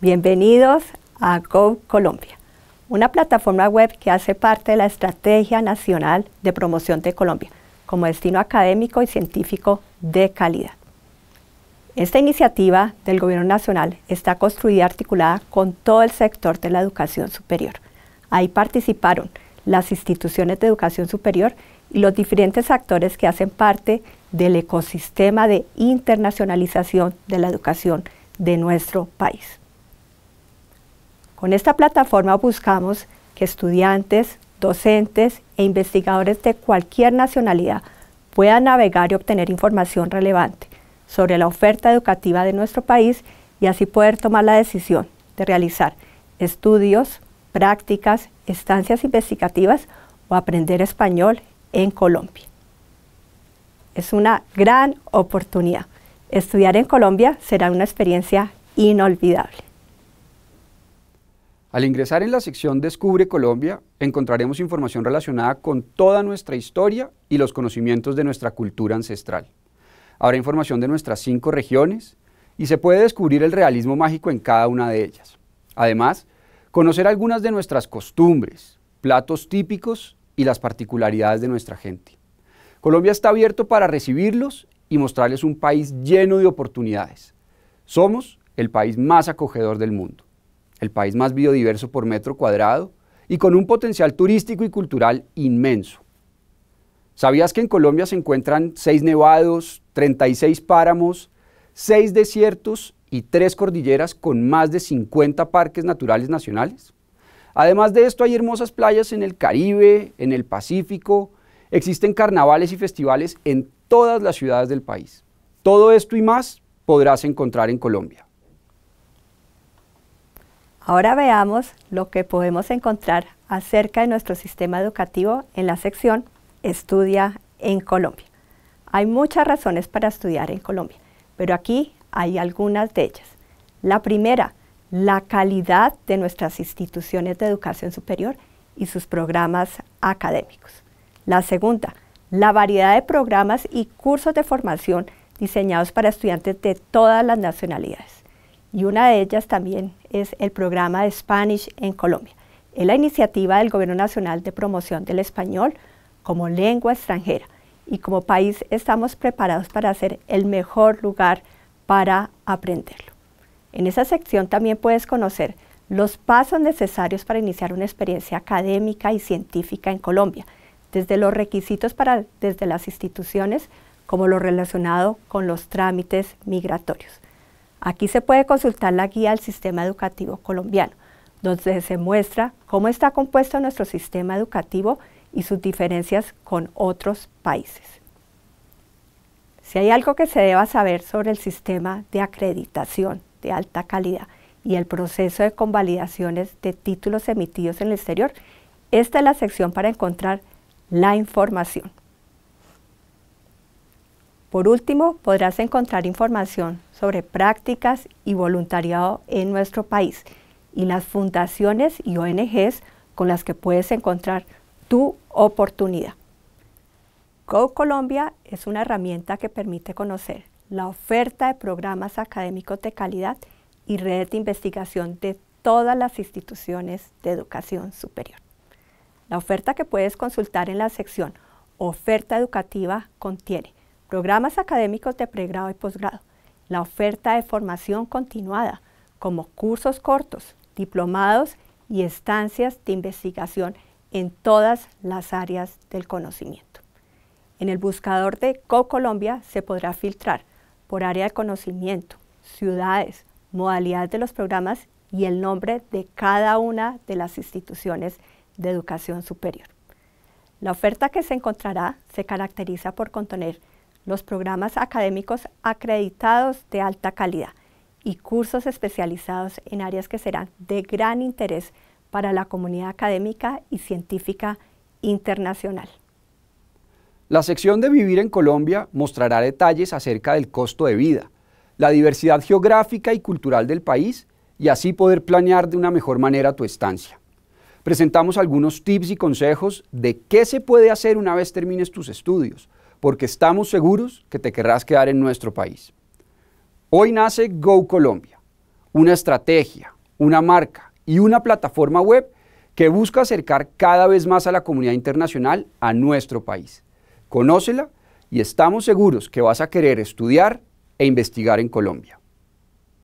Bienvenidos a Go Colombia, una plataforma web que hace parte de la Estrategia Nacional de Promoción de Colombia como destino académico y científico de calidad. Esta iniciativa del Gobierno Nacional está construida y articulada con todo el sector de la educación superior. Ahí participaron las instituciones de educación superior y los diferentes actores que hacen parte del ecosistema de internacionalización de la educación de nuestro país. Con esta plataforma buscamos que estudiantes, docentes e investigadores de cualquier nacionalidad puedan navegar y obtener información relevante sobre la oferta educativa de nuestro país y así poder tomar la decisión de realizar estudios, prácticas, estancias investigativas o aprender español en Colombia. Es una gran oportunidad. Estudiar en Colombia será una experiencia inolvidable. Al ingresar en la sección Descubre Colombia, encontraremos información relacionada con toda nuestra historia y los conocimientos de nuestra cultura ancestral. Habrá información de nuestras cinco regiones y se puede descubrir el realismo mágico en cada una de ellas. Además, conocer algunas de nuestras costumbres, platos típicos y las particularidades de nuestra gente. Colombia está abierto para recibirlos y mostrarles un país lleno de oportunidades. Somos el país más acogedor del mundo el país más biodiverso por metro cuadrado y con un potencial turístico y cultural inmenso. ¿Sabías que en Colombia se encuentran seis nevados, 36 páramos, seis desiertos y tres cordilleras con más de 50 parques naturales nacionales? Además de esto hay hermosas playas en el Caribe, en el Pacífico, existen carnavales y festivales en todas las ciudades del país. Todo esto y más podrás encontrar en Colombia. Ahora veamos lo que podemos encontrar acerca de nuestro sistema educativo en la sección Estudia en Colombia. Hay muchas razones para estudiar en Colombia, pero aquí hay algunas de ellas. La primera, la calidad de nuestras instituciones de educación superior y sus programas académicos. La segunda, la variedad de programas y cursos de formación diseñados para estudiantes de todas las nacionalidades y una de ellas también es el programa de Spanish en Colombia. Es la iniciativa del Gobierno Nacional de Promoción del Español como lengua extranjera y como país estamos preparados para ser el mejor lugar para aprenderlo. En esa sección también puedes conocer los pasos necesarios para iniciar una experiencia académica y científica en Colombia, desde los requisitos para desde las instituciones como lo relacionado con los trámites migratorios. Aquí se puede consultar la guía del sistema educativo colombiano, donde se muestra cómo está compuesto nuestro sistema educativo y sus diferencias con otros países. Si hay algo que se deba saber sobre el sistema de acreditación de alta calidad y el proceso de convalidaciones de títulos emitidos en el exterior, esta es la sección para encontrar la información. Por último, podrás encontrar información sobre prácticas y voluntariado en nuestro país y las fundaciones y ONGs con las que puedes encontrar tu oportunidad. GoColombia Colombia es una herramienta que permite conocer la oferta de programas académicos de calidad y redes de investigación de todas las instituciones de educación superior. La oferta que puedes consultar en la sección Oferta educativa contiene programas académicos de pregrado y posgrado, la oferta de formación continuada, como cursos cortos, diplomados y estancias de investigación en todas las áreas del conocimiento. En el buscador de CoColombia se podrá filtrar por área de conocimiento, ciudades, modalidad de los programas y el nombre de cada una de las instituciones de educación superior. La oferta que se encontrará se caracteriza por contener los programas académicos acreditados de alta calidad y cursos especializados en áreas que serán de gran interés para la comunidad académica y científica internacional. La sección de Vivir en Colombia mostrará detalles acerca del costo de vida, la diversidad geográfica y cultural del país y así poder planear de una mejor manera tu estancia. Presentamos algunos tips y consejos de qué se puede hacer una vez termines tus estudios, porque estamos seguros que te querrás quedar en nuestro país. Hoy nace Go Colombia, una estrategia, una marca y una plataforma web que busca acercar cada vez más a la comunidad internacional a nuestro país. Conócela y estamos seguros que vas a querer estudiar e investigar en Colombia.